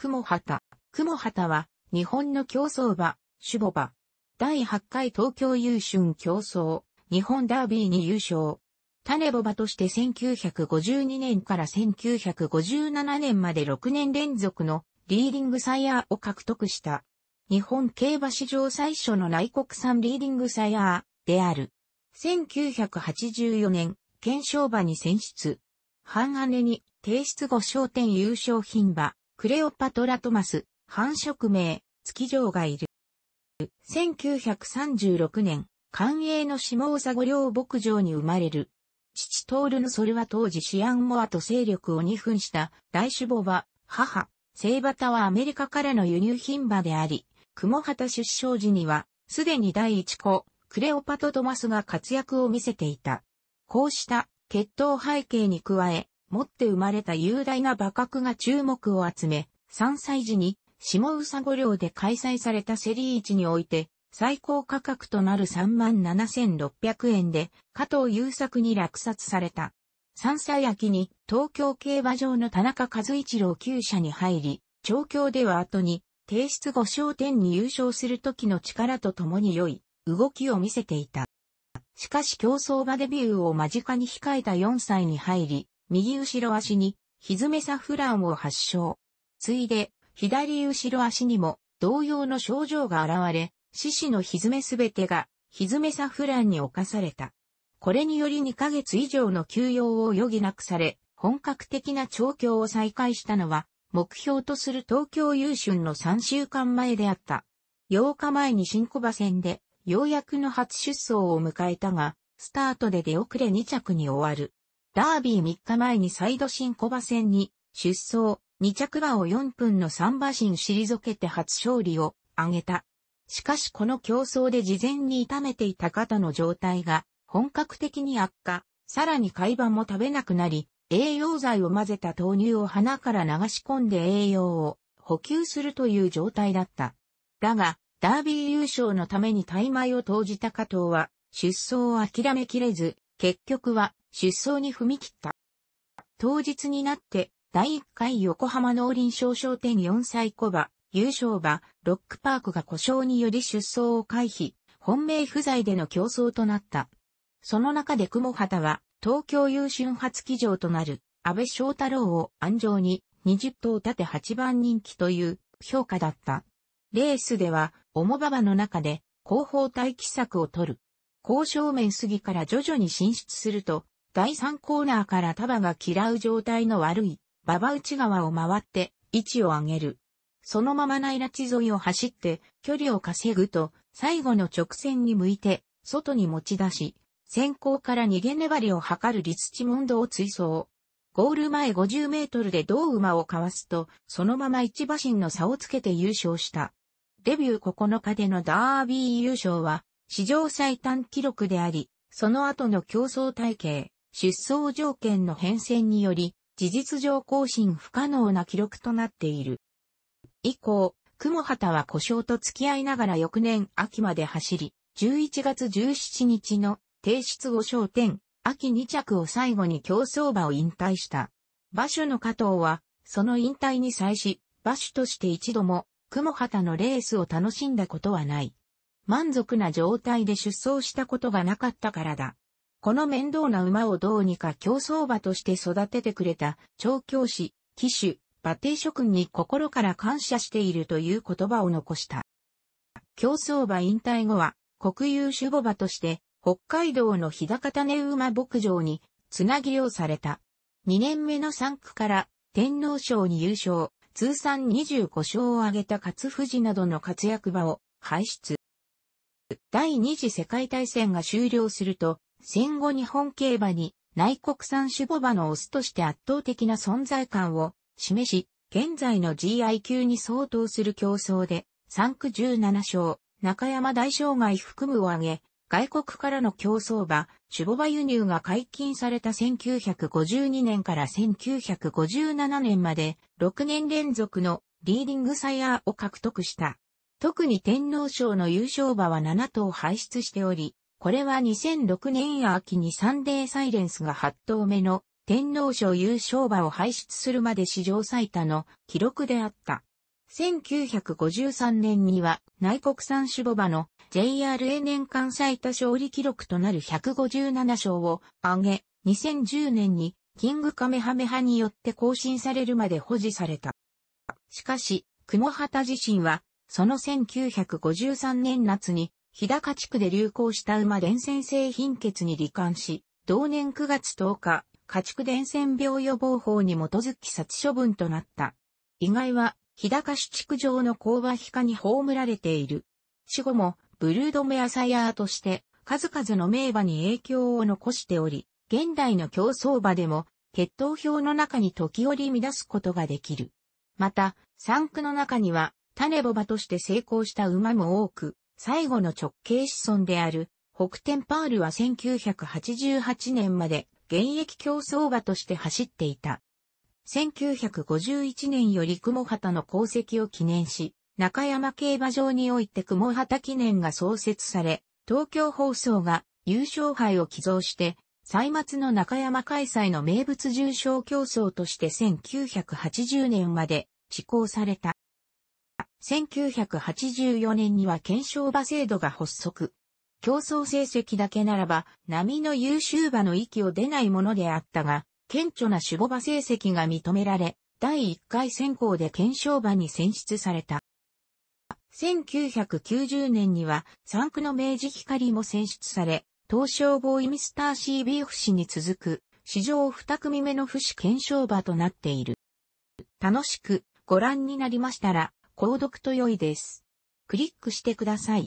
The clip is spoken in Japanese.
雲畑。雲畑は、日本の競走馬、守母馬。第8回東京優春競争、日本ダービーに優勝。種ボバとして1952年から1957年まで6年連続のリーディングサイヤーを獲得した。日本競馬史上最初の内国産リーディングサイヤーである。1984年、検証馬に選出。半姉に提出後焦点優勝品馬、クレオパトラ・トマス、繁殖名、月城がいる。1936年、官営の下尾佐御陵牧場に生まれる。父トールのそれは当時シアンモアと勢力を二分した大主母は、母、聖バタはアメリカからの輸入品馬であり、雲畑出生時には、すでに第一子、クレオパト・トマスが活躍を見せていた。こうした血統背景に加え、持って生まれた雄大な馬角が注目を集め、3歳時に下宇佐五両で開催されたセリー市において、最高価格となる37,600円で加藤優作に落札された。3歳秋に東京競馬場の田中和一郎厩舎に入り、調教では後に提出後商点に優勝する時の力と共に良い動きを見せていた。しかし競争馬デビューを間近に控えた4歳に入り、右後ろ足に、ひずめサフランを発症。ついで、左後ろ足にも、同様の症状が現れ、獅子のひずめすべてが、ひずめサフランに侵された。これにより2ヶ月以上の休養を余儀なくされ、本格的な調教を再開したのは、目標とする東京優春の3週間前であった。8日前に新小馬戦で、ようやくの初出走を迎えたが、スタートで出遅れ2着に終わる。ダービー3日前にサイドシンコバ戦に出走、2着馬を4分の3馬身退けて初勝利を挙げた。しかしこの競争で事前に痛めていた肩の状態が本格的に悪化、さらに海馬も食べなくなり、栄養剤を混ぜた豆乳を鼻から流し込んで栄養を補給するという状態だった。だが、ダービー優勝のために大枚を投じた加藤は、出走を諦めきれず、結局は出走に踏み切った。当日になって、第1回横浜農林商商店4歳小馬、優勝馬、ロックパークが故障により出走を回避、本命不在での競争となった。その中で雲畑は、東京優春初騎乗となる、安倍翔太郎を安城に20頭立て8番人気という評価だった。レースでは、重馬場の中で後方待機策を取る。高正面過ぎから徐々に進出すると、第3コーナーから束が嫌う状態の悪い、馬場内側を回って、位置を上げる。そのまま内拉地沿いを走って、距離を稼ぐと、最後の直線に向いて、外に持ち出し、先行から逃げ粘りを図るリツチモンドを追走。ゴール前50メートルで同馬をかわすと、そのまま一馬身の差をつけて優勝した。デビュー9日でのダービー優勝は、史上最短記録であり、その後の競争体系、出走条件の変遷により、事実上更新不可能な記録となっている。以降、雲畑は故障と付き合いながら翌年秋まで走り、11月17日の提出後商店、秋2着を最後に競走馬を引退した。馬主の加藤は、その引退に際し、馬主として一度も、雲畑のレースを楽しんだことはない。満足な状態で出走したことがなかったからだ。この面倒な馬をどうにか競争馬として育ててくれた、調教師、騎手、馬蹄諸君に心から感謝しているという言葉を残した。競争馬引退後は、国有守護馬として、北海道の日高種馬牧場に、つなぎうされた。2年目の3区から、天皇賞に優勝、通算25勝を挙げた勝富士などの活躍馬を、輩出。第二次世界大戦が終了すると、戦後日本競馬に内国産種母馬のオスとして圧倒的な存在感を示し、現在の GI 級に相当する競争で、3区17勝、中山大障害含むを挙げ、外国からの競争馬、種母馬輸入が解禁された1952年から1957年まで、6年連続のリーディングサイヤーを獲得した。特に天皇賞の優勝馬は7頭輩出しており、これは2006年秋にサンデーサイレンスが8頭目の天皇賞優勝馬を輩出するまで史上最多の記録であった。1953年には内国産守護馬の JRA 年間最多勝利記録となる157勝を挙げ、2010年にキングカメハメハによって更新されるまで保持された。しかし、雲畑自身は、その1953年夏に日高地区で流行した馬伝染性貧血に罹患し、同年9月10日、家畜伝染病予防法に基づき殺処分となった。意外は、日高市地区上の工場皮下に葬られている。死後も、ブルードメアサイアーとして、数々の名馬に影響を残しており、現代の競争馬でも、血統表の中に時折乱すことができる。また、産区の中には、種ボ馬として成功した馬も多く、最後の直系子孫である、北天パールは1988年まで現役競争馬として走っていた。1951年より雲旗の功績を記念し、中山競馬場において雲旗記念が創設され、東京放送が優勝杯を寄贈して、歳末の中山開催の名物重賞競争として1980年まで施行された。1984年には検証馬制度が発足。競争成績だけならば、波の優秀馬の域を出ないものであったが、顕著な守護馬成績が認められ、第1回選考で検証馬に選出された。1990年には、3区の明治光も選出され、東証合イミスター CB 不死に続く、史上2組目の不死検証馬となっている。楽しくご覧になりましたら、購読と良いです。クリックしてください。